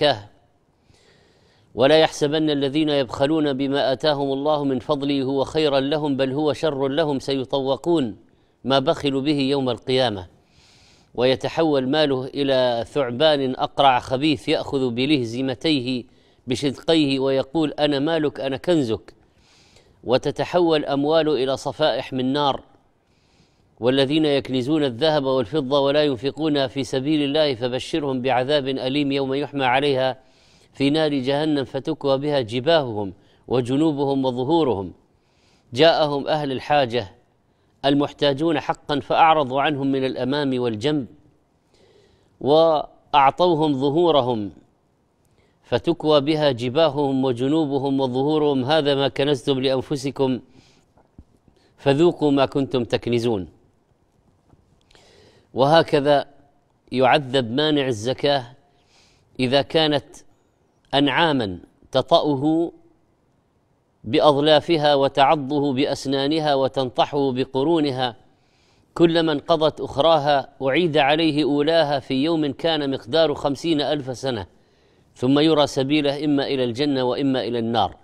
زكاه ولا يحسبن الذين يبخلون بما اتاهم الله من فضله هو خيرا لهم بل هو شر لهم سيطوقون ما بخلوا به يوم القيامه ويتحول ماله الى ثعبان اقرع خبيث ياخذ بلهزمتيه بشدقيه ويقول انا مالك انا كنزك وتتحول امواله الى صفائح من نار والذين يكنزون الذهب والفضة ولا ينفقونها في سبيل الله فبشرهم بعذاب أليم يوم يحمى عليها في نار جهنم فتكوى بها جباههم وجنوبهم وظهورهم جاءهم أهل الحاجة المحتاجون حقا فأعرضوا عنهم من الأمام والجنب وأعطوهم ظهورهم فتكوى بها جباههم وجنوبهم وظهورهم هذا ما كنزتم لأنفسكم فذوقوا ما كنتم تكنزون وهكذا يعذب مانع الزكاه اذا كانت انعاما تطاه باظلافها وتعضه باسنانها وتنطحه بقرونها كلما انقضت اخراها اعيد عليه اولاها في يوم كان مقدار خمسين الف سنه ثم يرى سبيله اما الى الجنه واما الى النار